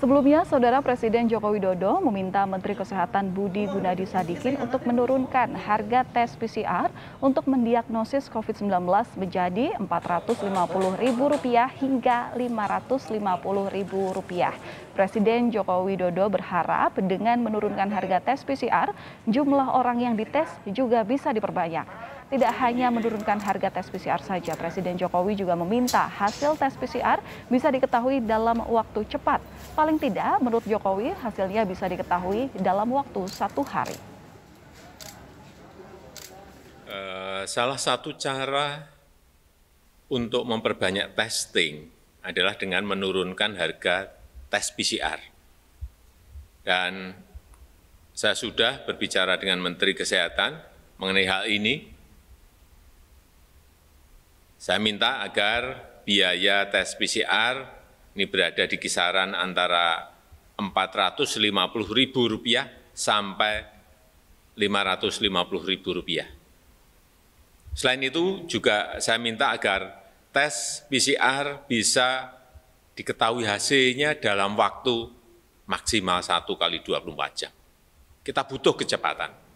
Sebelumnya, Saudara Presiden Joko Widodo meminta Menteri Kesehatan Budi Gunadi Sadikin untuk menurunkan harga tes PCR untuk mendiagnosis COVID-19 menjadi Rp450.000 hingga Rp550.000. Presiden Joko Widodo berharap dengan menurunkan harga tes PCR, jumlah orang yang dites juga bisa diperbanyak tidak hanya menurunkan harga tes PCR saja, Presiden Jokowi juga meminta hasil tes PCR bisa diketahui dalam waktu cepat. Paling tidak, menurut Jokowi, hasilnya bisa diketahui dalam waktu satu hari. Eh, salah satu cara untuk memperbanyak testing adalah dengan menurunkan harga tes PCR. Dan saya sudah berbicara dengan Menteri Kesehatan mengenai hal ini, saya minta agar biaya tes PCR ini berada di kisaran antara Rp450.000 sampai Rp550.000. Selain itu juga saya minta agar tes PCR bisa diketahui hasilnya dalam waktu maksimal 1 kali 24 jam. Kita butuh kecepatan.